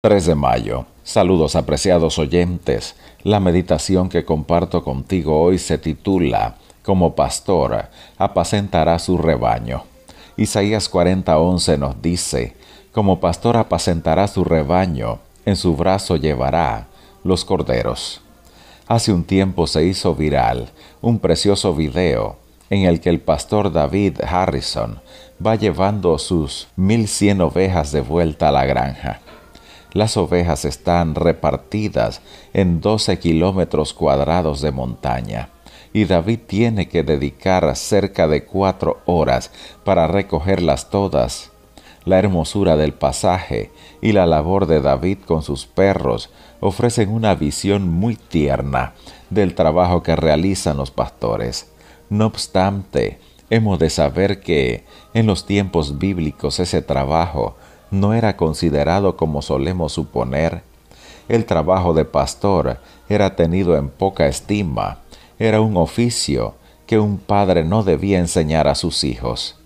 3 de mayo. Saludos apreciados oyentes. La meditación que comparto contigo hoy se titula Como pastor, apacentará su rebaño. Isaías 40:11 nos dice, Como pastor apacentará su rebaño, en su brazo llevará los corderos. Hace un tiempo se hizo viral un precioso video en el que el pastor David Harrison va llevando sus 1100 ovejas de vuelta a la granja. Las ovejas están repartidas en 12 kilómetros cuadrados de montaña y David tiene que dedicar cerca de cuatro horas para recogerlas todas. La hermosura del pasaje y la labor de David con sus perros ofrecen una visión muy tierna del trabajo que realizan los pastores. No obstante, hemos de saber que en los tiempos bíblicos ese trabajo no era considerado como solemos suponer. El trabajo de pastor era tenido en poca estima, era un oficio que un padre no debía enseñar a sus hijos.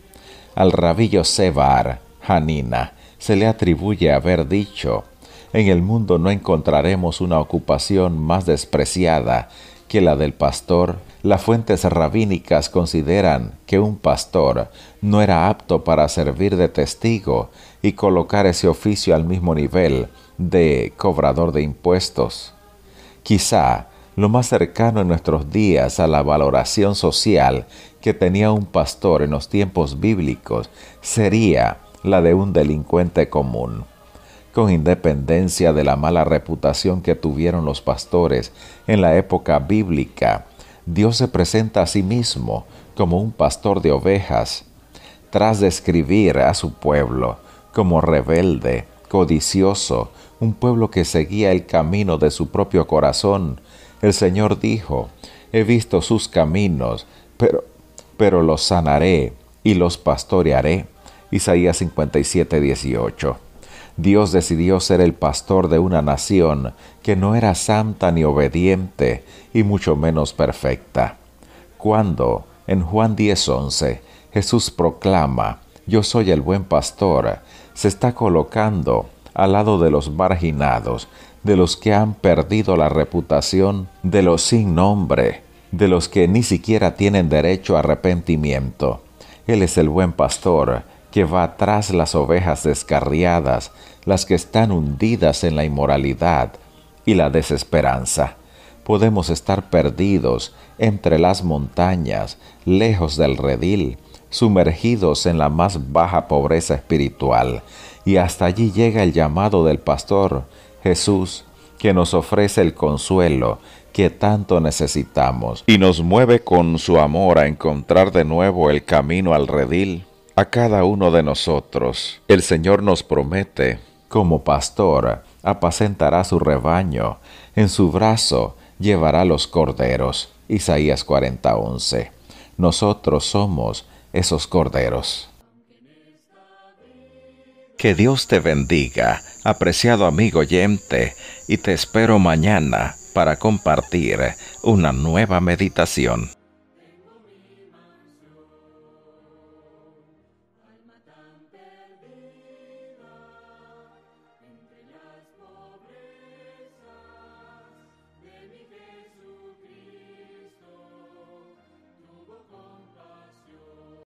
Al rabillo Sebar, Hanina, se le atribuye haber dicho, en el mundo no encontraremos una ocupación más despreciada que la del pastor, las fuentes rabínicas consideran que un pastor no era apto para servir de testigo y colocar ese oficio al mismo nivel de cobrador de impuestos. Quizá lo más cercano en nuestros días a la valoración social que tenía un pastor en los tiempos bíblicos sería la de un delincuente común con independencia de la mala reputación que tuvieron los pastores en la época bíblica, Dios se presenta a sí mismo como un pastor de ovejas, tras describir a su pueblo como rebelde, codicioso, un pueblo que seguía el camino de su propio corazón. El Señor dijo, he visto sus caminos, pero, pero los sanaré y los pastorearé. Isaías 57, 18. Dios decidió ser el pastor de una nación que no era santa ni obediente y mucho menos perfecta. Cuando, en Juan 10:11, Jesús proclama, Yo soy el buen pastor, se está colocando al lado de los marginados, de los que han perdido la reputación, de los sin nombre, de los que ni siquiera tienen derecho a arrepentimiento. Él es el buen pastor que va tras las ovejas descarriadas, las que están hundidas en la inmoralidad y la desesperanza. Podemos estar perdidos entre las montañas, lejos del redil, sumergidos en la más baja pobreza espiritual, y hasta allí llega el llamado del pastor Jesús, que nos ofrece el consuelo que tanto necesitamos y nos mueve con su amor a encontrar de nuevo el camino al redil a cada uno de nosotros. El Señor nos promete, como pastor, apacentará su rebaño, en su brazo llevará los corderos. Isaías 40:11. Nosotros somos esos corderos. Que Dios te bendiga, apreciado amigo oyente, y te espero mañana para compartir una nueva meditación.